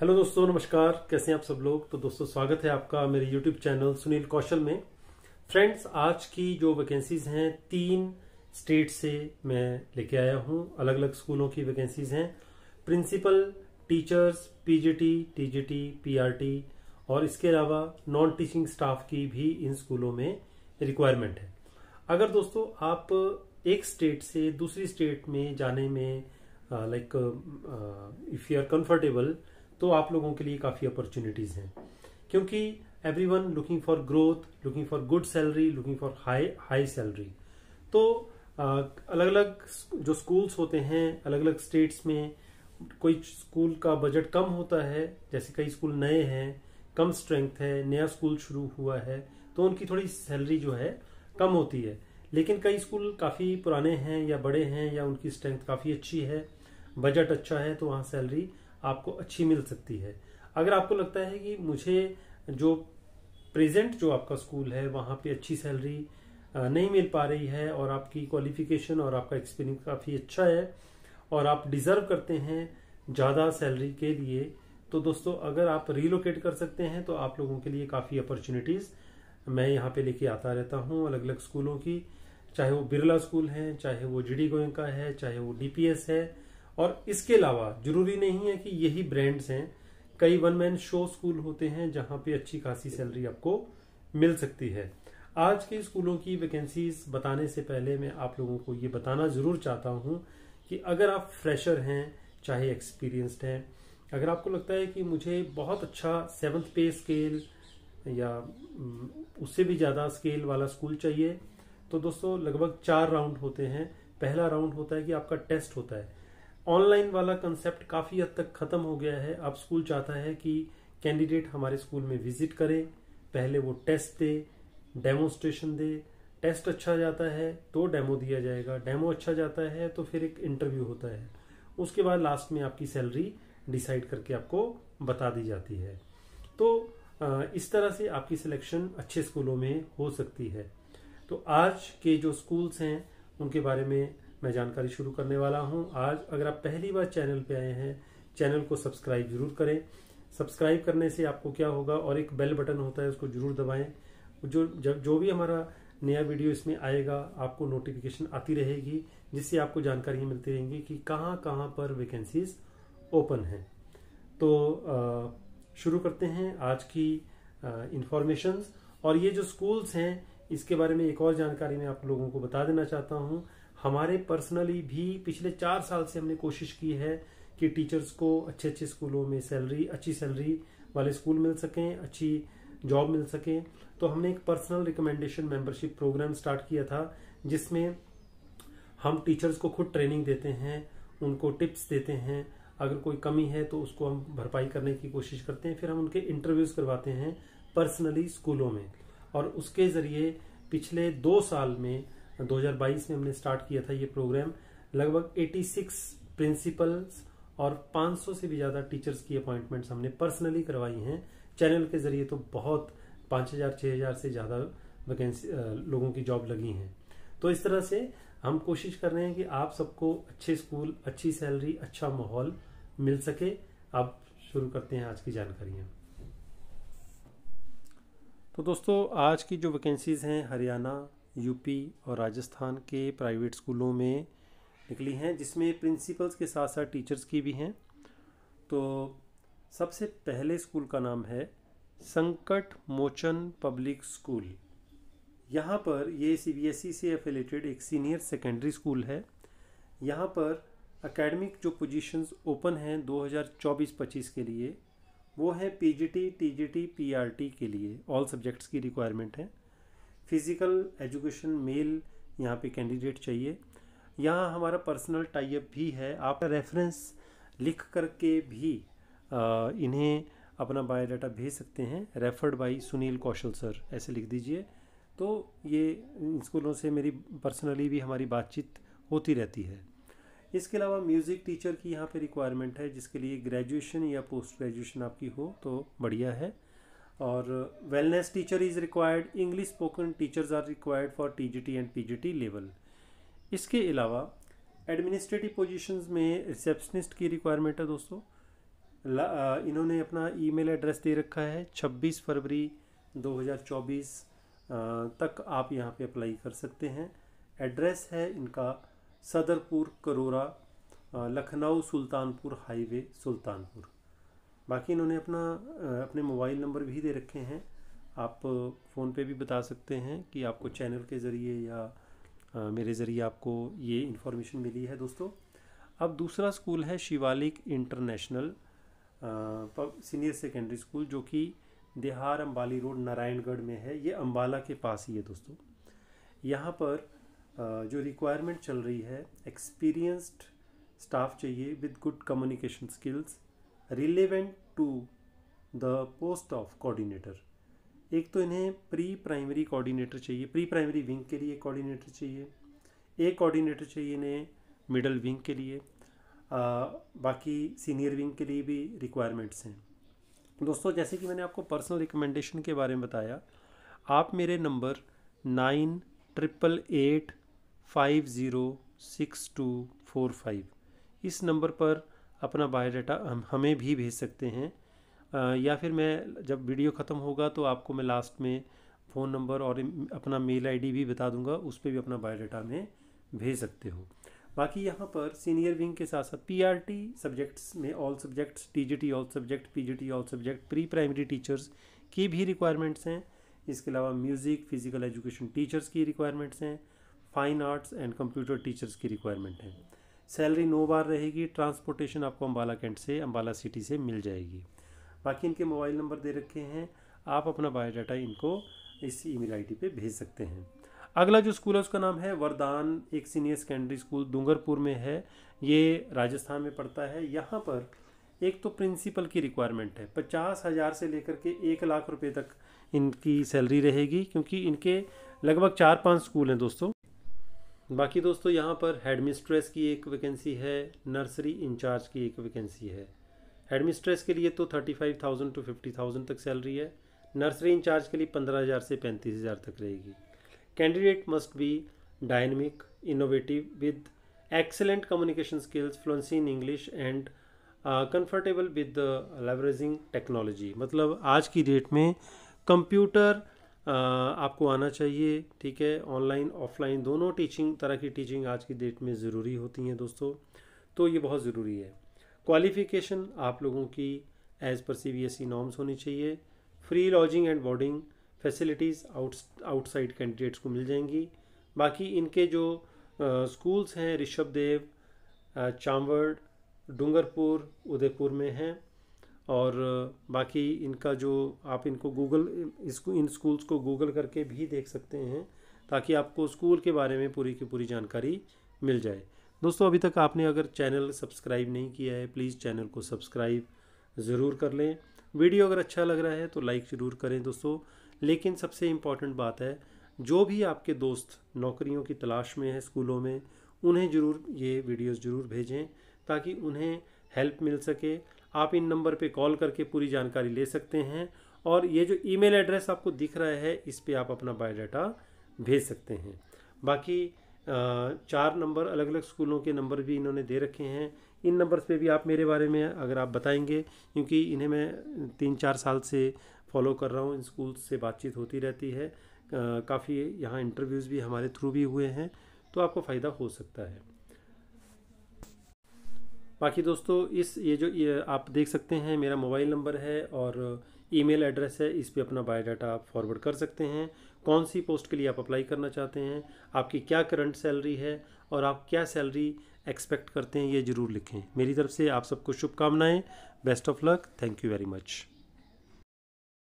hello दोस्तों नमस्कार कैसे हैं आप सब लोग तो दोस्तों स्वागत है आपका मेरे यूट्यूब चैनल सुनील कौशल में फ्रेंड्स आज की जो वैकेंसीज हैं तीन स्टेट से मैं लेके आया हूं अलग अलग स्कूलों की वैकेंसीज हैं principal teachers PGT TGT PRT और इसके अलावा नॉन टीचिंग स्टाफ की भी इन स्कूलों में रिक्वायरमेंट है अगर दोस्तों आप एक स्टेट से दूसरी स्टेट में जाने में like if you are comfortable तो आप लोगों के लिए काफ़ी अपॉर्चुनिटीज़ हैं क्योंकि everyone looking for growth looking for good salary looking for high high salary तो अलग अलग जो स्कूल्स होते हैं अलग अलग स्टेट्स में कोई स्कूल का बजट कम होता है जैसे कई स्कूल नए हैं कम स्ट्रेंथ है नया स्कूल शुरू हुआ है तो उनकी थोड़ी सैलरी जो है कम होती है लेकिन कई स्कूल काफ़ी पुराने हैं या बड़े हैं या उनकी स्ट्रेंथ काफ़ी अच्छी है बजट अच्छा है तो वहाँ सैलरी आपको अच्छी मिल सकती है अगर आपको लगता है कि मुझे जो प्रेजेंट जो आपका स्कूल है वहाँ पे अच्छी सैलरी नहीं मिल पा रही है और आपकी क्वालिफिकेशन और आपका एक्सपीरियंस काफ़ी अच्छा है और आप डिज़र्व करते हैं ज़्यादा सैलरी के लिए तो दोस्तों अगर आप रीलोकेट कर सकते हैं तो आप लोगों के लिए काफ़ी अपॉर्चुनिटीज़ मैं यहाँ पे लेके आता रहता हूँ अलग अलग स्कूलों की चाहे वो बिरला स्कूल है चाहे वो जी डी गोयंका है चाहे वो डीपीएस है और इसके अलावा जरूरी नहीं है कि यही ब्रांड्स हैं कई वन मैन शो स्कूल होते हैं जहां पे अच्छी खासी सैलरी आपको मिल सकती है आज के स्कूलों की वैकेंसीज बताने से पहले मैं आप लोगों को ये बताना ज़रूर चाहता हूँ कि अगर आप फ्रेशर हैं चाहे एक्सपीरियंस्ड हैं अगर आपको लगता है कि मुझे बहुत अच्छा सेवन्थ पे स्केल या उससे भी ज़्यादा स्केल वाला स्कूल चाहिए तो दोस्तों लगभग चार राउंड होते हैं पहला राउंड होता है कि आपका टेस्ट होता है ऑनलाइन वाला कंसेप्ट काफ़ी हद तक ख़त्म हो गया है अब स्कूल चाहता है कि कैंडिडेट हमारे स्कूल में विजिट करें पहले वो टेस्ट दे डेमोस्ट्रेशन दे टेस्ट अच्छा जाता है तो डेमो दिया जाएगा डेमो अच्छा जाता है तो फिर एक इंटरव्यू होता है उसके बाद लास्ट में आपकी सैलरी डिसाइड करके आपको बता दी जाती है तो इस तरह से आपकी सिलेक्शन अच्छे स्कूलों में हो सकती है तो आज के जो स्कूल्स हैं उनके बारे में मैं जानकारी शुरू करने वाला हूं आज अगर आप पहली बार चैनल पे आए हैं चैनल को सब्सक्राइब जरूर करें सब्सक्राइब करने से आपको क्या होगा और एक बेल बटन होता है उसको जरूर दबाएं जो जब जो भी हमारा नया वीडियो इसमें आएगा आपको नोटिफिकेशन आती रहेगी जिससे आपको जानकारियाँ मिलती रहेंगी कि कहाँ कहाँ पर वैकेंसीज ओपन हैं तो शुरू करते हैं आज की इन्फॉर्मेशन और ये जो स्कूल्स हैं इसके बारे में एक और जानकारी मैं आप लोगों को बता देना चाहता हूँ हमारे पर्सनली भी पिछले चार साल से हमने कोशिश की है कि टीचर्स को अच्छे अच्छे स्कूलों में सैलरी अच्छी सैलरी वाले स्कूल मिल सकें अच्छी जॉब मिल सके तो हमने एक personal recommendation membership programme start किया था जिसमें हम टीचर्स को खुद ट्रेनिंग देते हैं उनको टिप्स देते हैं अगर कोई कमी है तो उसको हम भरपाई करने की कोशिश करते हैं फिर हम उनके इंटरव्यूज करवाते हैं पर्सनली स्कूलों में और उसके ज़रिए पिछले दो साल में 2022 में हमने स्टार्ट किया था ये प्रोग्राम लगभग 86 प्रिंसिपल्स और 500 से भी ज़्यादा टीचर्स की अपॉइंटमेंट्स हमने पर्सनली करवाई हैं चैनल के ज़रिए तो बहुत 5000 6000 से ज़्यादा वैकेंसी लोगों की जॉब लगी हैं तो इस तरह से हम कोशिश कर रहे हैं कि आप सबको अच्छे स्कूल अच्छी सैलरी अच्छा माहौल मिल सके अब शुरू करते हैं आज की जानकारियाँ तो दोस्तों आज की जो वैकेंसीज़ हैं हरियाणा यूपी और राजस्थान के प्राइवेट स्कूलों में निकली हैं जिसमें प्रिंसिपल्स के साथ साथ टीचर्स की भी हैं तो सबसे पहले स्कूल का नाम है संकट मोचन पब्लिक स्कूल यहाँ पर ये सीबीएसई से एफिलेटेड एक सीनियर सेकेंडरी स्कूल है यहाँ पर एकेडमिक जो पोजीशंस ओपन हैं 2024-25 के लिए वो है पीजीटी, टीजीटी, पीआरटी के लिए ऑल सब्जेक्ट्स की रिक्वायरमेंट है फिज़िकल एजुकेशन मेल यहाँ पे कैंडिडेट चाहिए यहाँ हमारा पर्सनल टाइप भी है आप रेफरेंस लिख करके भी आ, इन्हें अपना बायोडाटा भेज सकते हैं referred by Sunil Kaushal sir ऐसे लिख दीजिए तो ये स्कूलों से मेरी पर्सनली भी हमारी बातचीत होती रहती है इसके अलावा म्यूज़िक टीचर की यहाँ पे रिक्वायरमेंट है जिसके लिए ग्रेजुएशन या पोस्ट ग्रेजुएशन आपकी हो तो बढ़िया है और wellness teacher is required English spoken teachers are required for TGT and PGT level इसके अलावा एडमिनिस्ट्रेटिव पोजीशंस में रिसेप्शनिस्ट की रिक्वायरमेंट है दोस्तों इन्होंने अपना ईमेल एड्रेस दे रखा है 26 फरवरी 2024 तक आप यहाँ पे अप्लाई कर सकते हैं एड्रेस है इनका सदरपुर करोरा लखनऊ सुल्तानपुर हाईवे सुल्तानपुर बाकी इन्होंने अपना अपने मोबाइल नंबर भी दे रखे हैं आप फ़ोन पे भी बता सकते हैं कि आपको चैनल के ज़रिए या मेरे ज़रिए आपको ये इन्फॉर्मेशन मिली है दोस्तों अब दूसरा स्कूल है Shivalik international senior secondary school जो कि देहार अम्बाली रोड नारायणगढ़ में है ये अम्बाला के पास ही है दोस्तों यहाँ पर जो रिक्वायरमेंट चल रही है एक्सपीरियंस्ड स्टाफ चाहिए with good communication skills relevant to the post of coordinator एक तो इन्हें प्री प्राइमरी कोऑर्डिनेटर चाहिए प्री प्राइमरी विंग के लिए कोऑर्डिनेटर चाहिए एक कोऑर्डिनेटर चाहिए इन्हें मिडल विंग के लिए आ, बाकी सीनियर विंग के लिए भी रिक्वायरमेंट्स हैं दोस्तों जैसे कि मैंने आपको पर्सनल रिकमेंडेशन के बारे में बताया आप मेरे number nine triple eight five zero six two four five इस नंबर पर अपना बायोडाटा हम हमें भी भेज सकते हैं या फिर मैं जब वीडियो ख़त्म होगा तो आपको मैं लास्ट में फ़ोन नंबर और अपना मेल आईडी भी बता दूंगा उस पर भी अपना बायोडाटा में भेज सकते हो बाकी यहाँ पर सीनियर विंग के साथ साथ पीआरटी सब्जेक्ट्स में all subjects TGT all subject PGT all subject pre primary teachers की भी रिक्वायरमेंट्स हैं इसके अलावा म्यूज़िक फिज़िकल एजुकेशन टीचर्स की रिक्वायरमेंट्स हैं fine arts and computer teachers की रिक्वायरमेंट हैं सैलरी नौ बार रहेगी ट्रांसपोर्टेशन आपको अम्बाला कैंट से अम्बाला सिटी से मिल जाएगी बाकी इनके मोबाइल नंबर दे रखे हैं आप अपना बायोडाटा इनको इस ईमेल आईडी पे भेज सकते हैं अगला जो स्कूल है उसका नाम है वरदान एक सीनियर सेकेंडरी स्कूल डूंगरपुर में है ये राजस्थान में पड़ता है यहाँ पर एक तो प्रिंसिपल की रिक्वायरमेंट है पचास हज़ार से लेकर के एक लाख रुपए तक इनकी सैलरी रहेगी क्योंकि इनके लगभग चार पांच स्कूल हैं दोस्तों बाकी दोस्तों यहाँ पर हेडमिस्ट्रेस की एक वैकेंसी है नर्सरी इंचार्ज की एक वैकेंसी है हेडमिस्ट्रेस के लिए तो thirty five thousand to fifty thousand तक सैलरी है नर्सरी इंचार्ज के लिए पंद्रह हज़ार से पैंतीस हज़ार तक रहेगी candidate must be dynamic innovative with excellent communication skills fluency in English and comfortable with leveraging technology मतलब आज की डेट में कंप्यूटर आपको आना चाहिए ठीक है ऑनलाइन ऑफलाइन दोनों टीचिंग तरह की टीचिंग आज की डेट में ज़रूरी होती हैं दोस्तों तो ये बहुत ज़रूरी है क्वालिफिकेशन आप लोगों की एज़ पर C B S E norms होनी चाहिए free lodging and boarding facilities out outside candidates को मिल जाएंगी बाकी इनके जो स्कूल्स हैं ऋषभ देव चांवड़ डूंगरपुर उदयपुर में हैं और बाकी इनका जो आप इनको गूगल इसको इन स्कूल्स को गूगल करके भी देख सकते हैं ताकि आपको स्कूल के बारे में पूरी की पूरी जानकारी मिल जाए दोस्तों अभी तक आपने अगर चैनल सब्सक्राइब नहीं किया है प्लीज़ चैनल को सब्सक्राइब ज़रूर कर लें वीडियो अगर अच्छा लग रहा है तो लाइक ज़रूर करें दोस्तों लेकिन सबसे इम्पॉर्टेंट बात है जो भी आपके दोस्त नौकरियों की तलाश में है स्कूलों में उन्हें ज़रूर ये वीडियोज़ ज़रूर भेजें ताकि उन्हें हेल्प मिल सके आप इन नंबर पे कॉल करके पूरी जानकारी ले सकते हैं और ये जो ईमेल एड्रेस आपको दिख रहा है इस पर आप अपना बायोडाटा भेज सकते हैं बाकी चार नंबर अलग अलग स्कूलों के नंबर भी इन्होंने दे रखे हैं इन नंबर्स पे भी आप मेरे बारे में अगर आप बताएंगे क्योंकि इन्हें मैं तीन चार साल से फॉलो कर रहा हूँ इन स्कूल से बातचीत होती रहती है काफ़ी यहाँ इंटरव्यूज़ भी हमारे थ्रू भी हुए हैं तो आपको फ़ायदा हो सकता है बाकी दोस्तों इस ये जो ये आप देख सकते हैं मेरा मोबाइल नंबर है और ईमेल एड्रेस है इस पर अपना बायोडाटा आप फॉरवर्ड कर सकते हैं कौन सी पोस्ट के लिए आप अप्लाई करना चाहते हैं आपकी क्या करंट सैलरी है और आप क्या सैलरी एक्सपेक्ट करते हैं ये ज़रूर लिखें मेरी तरफ से आप सबको शुभकामनाएं best of luck thank you very much